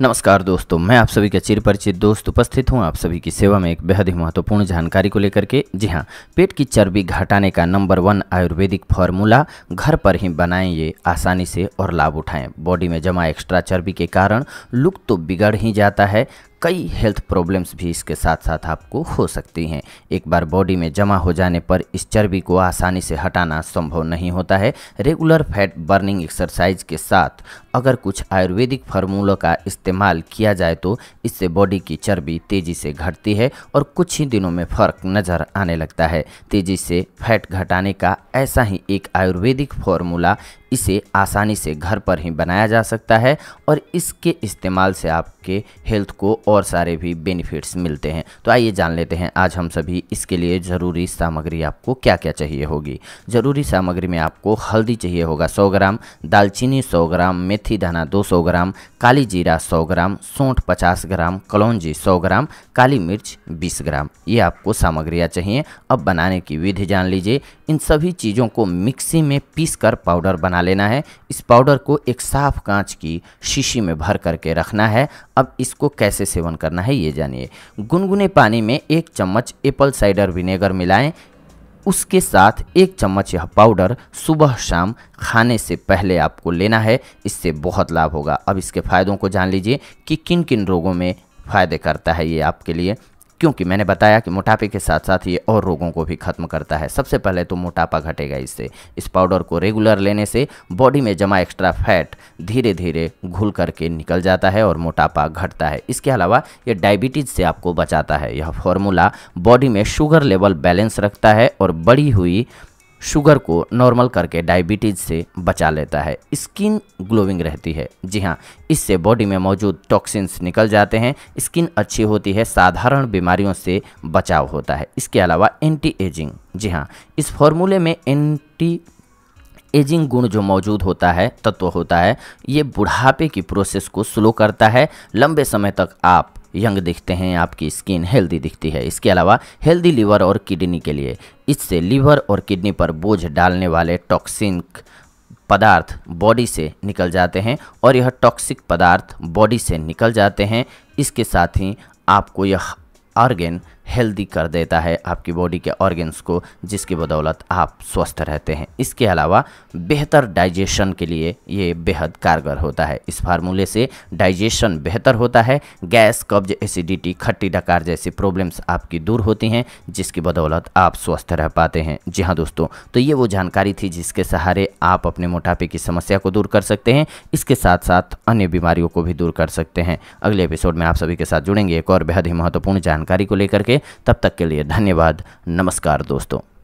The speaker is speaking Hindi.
नमस्कार दोस्तों मैं आप सभी का चिर परिचित दोस्त उपस्थित हूं आप सभी की सेवा में एक बेहद ही महत्वपूर्ण जानकारी को लेकर के जी हां पेट की चर्बी घटाने का नंबर वन आयुर्वेदिक फॉर्मूला घर पर ही बनाएं ये आसानी से और लाभ उठाएं बॉडी में जमा एक्स्ट्रा चर्बी के कारण लुक तो बिगड़ ही जाता है कई हेल्थ प्रॉब्लम्स भी इसके साथ साथ आपको हो सकती हैं एक बार बॉडी में जमा हो जाने पर इस चर्बी को आसानी से हटाना संभव नहीं होता है रेगुलर फैट बर्निंग एक्सरसाइज के साथ अगर कुछ आयुर्वेदिक फार्मूलों का इस्तेमाल किया जाए तो इससे बॉडी की चर्बी तेज़ी से घटती है और कुछ ही दिनों में फ़र्क नज़र आने लगता है तेज़ी से फैट घटाने का ऐसा ही एक आयुर्वेदिक फार्मूला इसे आसानी से घर पर ही बनाया जा सकता है और इसके इस्तेमाल से आपके हेल्थ को और सारे भी बेनिफिट्स मिलते हैं तो आइए जान लेते हैं आज हम सभी इसके लिए ज़रूरी सामग्री आपको क्या क्या चाहिए होगी ज़रूरी सामग्री में आपको हल्दी चाहिए होगा 100 ग्राम दालचीनी 100 ग्राम मेथी दाना 200 ग्राम काली जीरा 100 ग्राम सौंठ 50 ग्राम कलौजी 100 ग्राम काली मिर्च 20 ग्राम ये आपको सामग्रियाँ चाहिए अब बनाने की विधि जान लीजिए इन सभी चीज़ों को मिक्सी में पीस कर पाउडर बना बना लेना है इस पाउडर को एक साफ कांच की शीशी में भर करके रखना है अब इसको कैसे सेवन करना है ये जानिए गुनगुने पानी में एक चम्मच एप्पल साइडर विनेगर मिलाएं उसके साथ एक चम्मच यह पाउडर सुबह शाम खाने से पहले आपको लेना है इससे बहुत लाभ होगा अब इसके फ़ायदों को जान लीजिए कि किन किन रोगों में फ़ायदे करता है ये आपके लिए क्योंकि मैंने बताया कि मोटापे के साथ साथ ये और रोगों को भी खत्म करता है सबसे पहले तो मोटापा घटेगा इससे इस पाउडर को रेगुलर लेने से बॉडी में जमा एक्स्ट्रा फैट धीरे धीरे घुल करके निकल जाता है और मोटापा घटता है इसके अलावा ये डायबिटीज़ से आपको बचाता है यह फॉर्मूला बॉडी में शुगर लेवल बैलेंस रखता है और बढ़ी हुई शुगर को नॉर्मल करके डायबिटीज़ से बचा लेता है स्किन ग्लोइंग रहती है जी हाँ इससे बॉडी में मौजूद टॉक्सिन्स निकल जाते हैं स्किन अच्छी होती है साधारण बीमारियों से बचाव होता है इसके अलावा एंटी एजिंग जी हाँ इस फॉर्मूले में एंटी एजिंग गुण जो मौजूद होता है तत्व होता है ये बुढ़ापे की प्रोसेस को स्लो करता है लंबे समय तक आप यंग दिखते हैं आपकी स्किन हेल्दी दिखती है इसके अलावा हेल्दी लीवर और किडनी के लिए इससे लीवर और किडनी पर बोझ डालने वाले टॉक्सिन पदार्थ बॉडी से निकल जाते हैं और यह टॉक्सिक पदार्थ बॉडी से निकल जाते हैं इसके साथ ही आपको यह ऑर्गेन हेल्दी कर देता है आपकी बॉडी के ऑर्गेन्स को जिसकी बदौलत आप स्वस्थ रहते हैं इसके अलावा बेहतर डाइजेशन के लिए ये बेहद कारगर होता है इस फार्मूले से डाइजेशन बेहतर होता है गैस कब्ज एसिडिटी खट्टी डकार जैसी प्रॉब्लम्स आपकी दूर होती हैं जिसकी बदौलत आप स्वस्थ रह पाते हैं जी हाँ दोस्तों तो ये वो जानकारी थी जिसके सहारे आप अपने मोटापे की समस्या को दूर कर सकते हैं इसके साथ साथ अन्य बीमारियों को भी दूर कर सकते हैं अगले एपिसोड में आप सभी के साथ जुड़ेंगे एक और बेहद ही महत्वपूर्ण जानकारी को लेकर के तब तक के लिए धन्यवाद नमस्कार दोस्तों